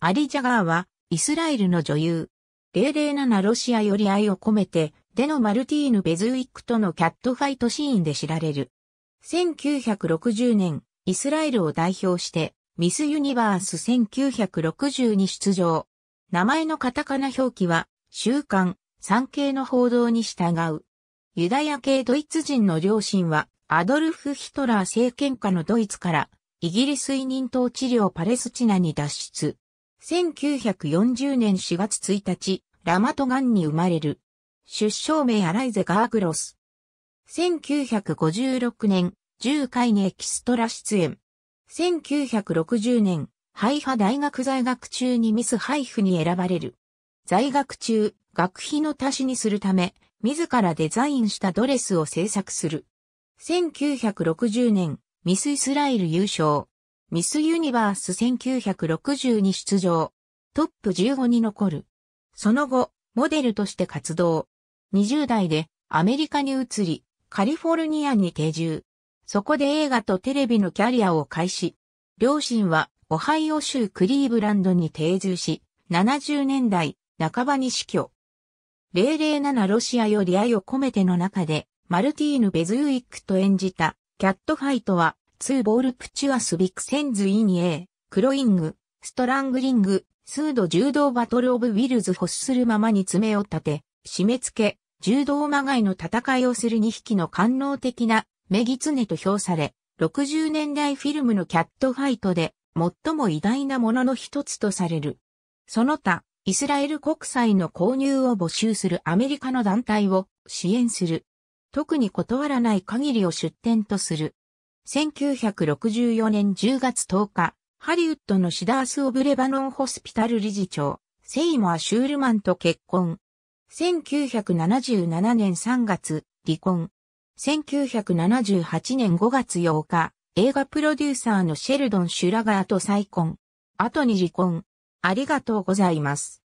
アリ・ジャガーは、イスラエルの女優。007ロシアより愛を込めて、でのマルティーヌ・ベズウィックとのキャットファイトシーンで知られる。1960年、イスラエルを代表して、ミス・ユニバース1960に出場。名前のカタカナ表記は、週刊、産経の報道に従う。ユダヤ系ドイツ人の両親は、アドルフ・ヒトラー政権下のドイツから、イギリス移民統治領パレスチナに脱出。1940年4月1日、ラマトガンに生まれる。出生名アライゼ・ガークロス。1956年、10回にエキストラ出演。1960年、ハイハ大学在学中にミスハイフに選ばれる。在学中、学費の足しにするため、自らデザインしたドレスを制作する。1960年、ミスイスラエル優勝。ミスユニバース1960に出場。トップ15に残る。その後、モデルとして活動。20代でアメリカに移り、カリフォルニアに定住。そこで映画とテレビのキャリアを開始。両親はオハイオ州クリーブランドに定住し、70年代半ばに死去。007ロシアより愛を込めての中で、マルティーヌ・ベズウィックと演じたキャットファイトはツーボールプチュアスビクセンズイニエー、クロイング、ストラングリング、スード柔道バトルオブウィルズ欲するままに爪を立て、締め付け、柔道まがいの戦いをする2匹の官能的なメギツネと評され、60年代フィルムのキャットファイトで最も偉大なものの一つとされる。その他、イスラエル国債の購入を募集するアメリカの団体を支援する。特に断らない限りを出展とする。1964年10月10日、ハリウッドのシダース・オブ・レバノン・ホスピタル理事長、セイモア・シュールマンと結婚。1977年3月、離婚。1978年5月8日、映画プロデューサーのシェルドン・シュラガーと再婚。後に離婚。ありがとうございます。